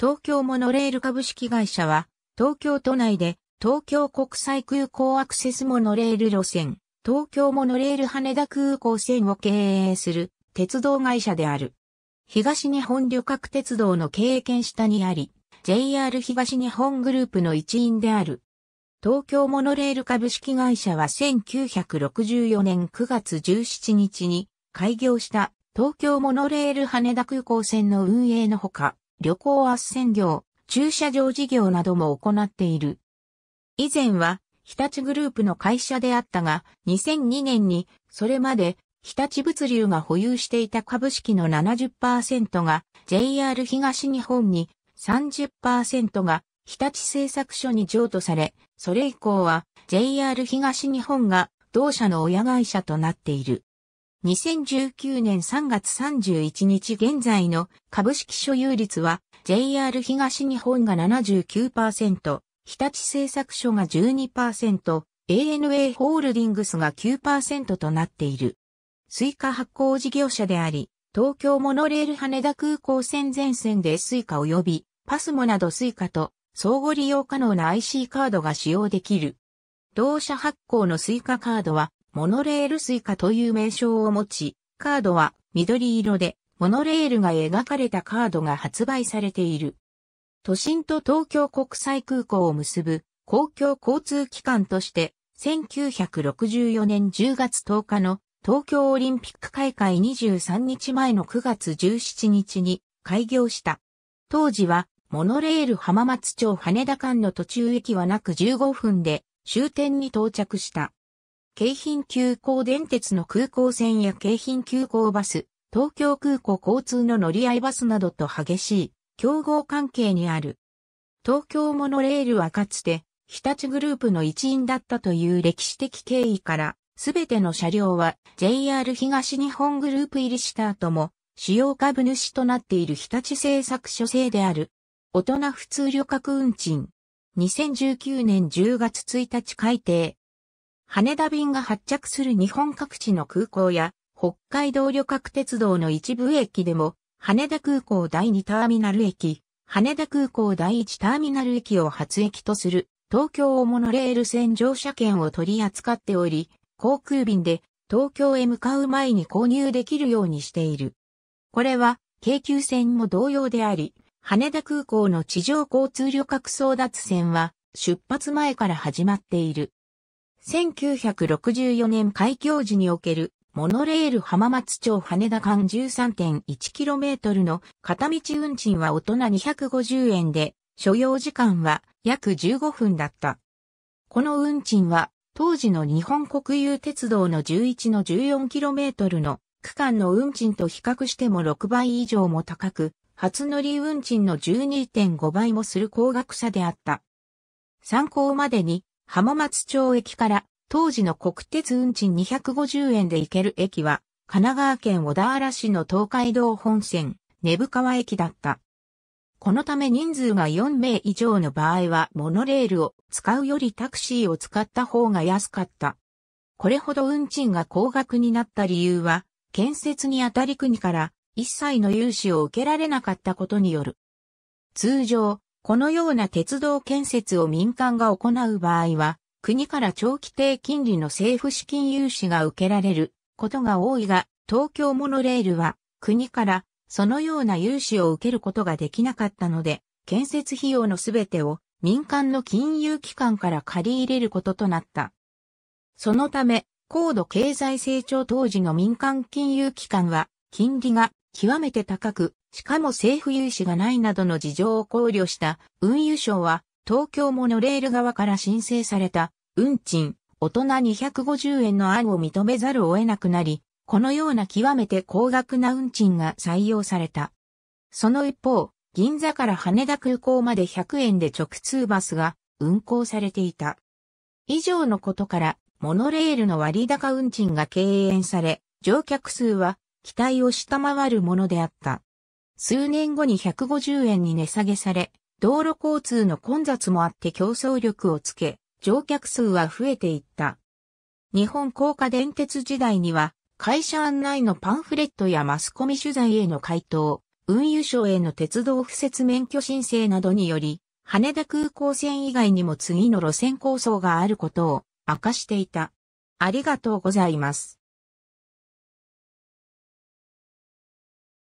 東京モノレール株式会社は、東京都内で、東京国際空港アクセスモノレール路線、東京モノレール羽田空港線を経営する鉄道会社である。東日本旅客鉄道の経験下にあり、JR 東日本グループの一員である。東京モノレール株式会社は1964年9月17日に開業した東京モノレール羽田空港線の運営のほか、旅行斡旋業、駐車場事業なども行っている。以前は、日立グループの会社であったが、2002年に、それまで、日立物流が保有していた株式の70%が JR 東日本に、30%が日立製作所に譲渡され、それ以降は JR 東日本が同社の親会社となっている。2019年3月31日現在の株式所有率は JR 東日本が79%、日立製作所が12%、ANA ホールディングスが9%となっている。スイカ発行事業者であり、東京モノレール羽田空港線全線でスイカ及びパスモなどスイカと相互利用可能な IC カードが使用できる。同社発行のスイカカードはモノレールスイカという名称を持ち、カードは緑色で、モノレールが描かれたカードが発売されている。都心と東京国際空港を結ぶ公共交通機関として、1964年10月10日の東京オリンピック開会23日前の9月17日に開業した。当時はモノレール浜松町羽田間の途中駅はなく15分で終点に到着した。京浜急行電鉄の空港線や京浜急行バス、東京空港交通の乗り合いバスなどと激しい競合関係にある。東京モノレールはかつて日立グループの一員だったという歴史的経緯から、すべての車両は JR 東日本グループ入りした後も主要株主となっている日立製作所製である。大人普通旅客運賃。2019年10月1日改定。羽田便が発着する日本各地の空港や、北海道旅客鉄道の一部駅でも、羽田空港第2ターミナル駅、羽田空港第1ターミナル駅を発駅とする、東京オモノレール線乗車券を取り扱っており、航空便で東京へ向かう前に購入できるようにしている。これは、京急線も同様であり、羽田空港の地上交通旅客争奪線は出発前から始まっている。1964年開業時におけるモノレール浜松町羽田間 13.1km の片道運賃は大人250円で、所要時間は約15分だった。この運賃は当時の日本国有鉄道の11の 14km の区間の運賃と比較しても6倍以上も高く、初乗り運賃の12.5倍もする高額者であった。参考までに浜松町駅から当時の国鉄運賃250円で行ける駅は、神奈川県小田原市の東海道本線、根府川駅だった。このため人数が4名以上の場合はモノレールを使うよりタクシーを使った方が安かった。これほど運賃が高額になった理由は、建設にあたり国から一切の融資を受けられなかったことによる。通常、このような鉄道建設を民間が行う場合は、国から長期低金利の政府資金融資が受けられることが多いが、東京モノレールは国からそのような融資を受けることができなかったので、建設費用のすべてを民間の金融機関から借り入れることとなった。そのため、高度経済成長当時の民間金融機関は、金利が極めて高く、しかも政府融資がないなどの事情を考慮した運輸省は東京モノレール側から申請された運賃大人250円の案を認めざるを得なくなり、このような極めて高額な運賃が採用された。その一方、銀座から羽田空港まで100円で直通バスが運行されていた。以上のことから、モノレールの割高運賃が敬遠され、乗客数は期待を下回るものであった。数年後に150円に値下げされ、道路交通の混雑もあって競争力をつけ、乗客数は増えていった。日本高架電鉄時代には、会社案内のパンフレットやマスコミ取材への回答、運輸省への鉄道敷設免許申請などにより、羽田空港線以外にも次の路線構想があることを明かしていた。ありがとうございます。